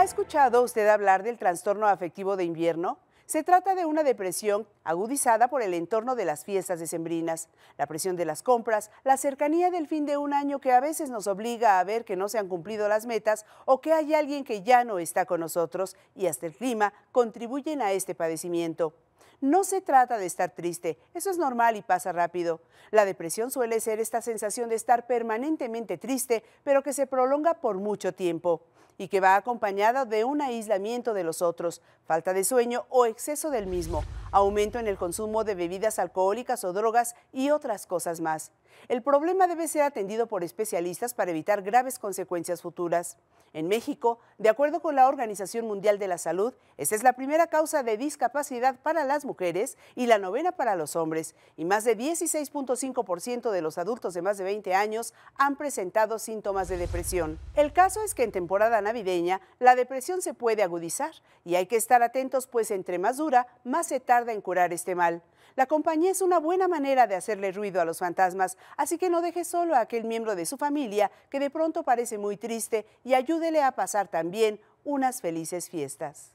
¿Ha escuchado usted hablar del trastorno afectivo de invierno? Se trata de una depresión agudizada por el entorno de las fiestas decembrinas, la presión de las compras, la cercanía del fin de un año que a veces nos obliga a ver que no se han cumplido las metas o que hay alguien que ya no está con nosotros y hasta el clima contribuyen a este padecimiento. No se trata de estar triste, eso es normal y pasa rápido. La depresión suele ser esta sensación de estar permanentemente triste, pero que se prolonga por mucho tiempo y que va acompañada de un aislamiento de los otros, falta de sueño o exceso del mismo aumento en el consumo de bebidas alcohólicas o drogas y otras cosas más. El problema debe ser atendido por especialistas para evitar graves consecuencias futuras. En México, de acuerdo con la Organización Mundial de la Salud, esta es la primera causa de discapacidad para las mujeres y la novena para los hombres, y más de 16.5% de los adultos de más de 20 años han presentado síntomas de depresión. El caso es que en temporada navideña la depresión se puede agudizar y hay que estar atentos pues entre más dura, más se tarda en curar este mal. La compañía es una buena manera de hacerle ruido a los fantasmas, así que no deje solo a aquel miembro de su familia que de pronto parece muy triste y ayúdele a pasar también unas felices fiestas.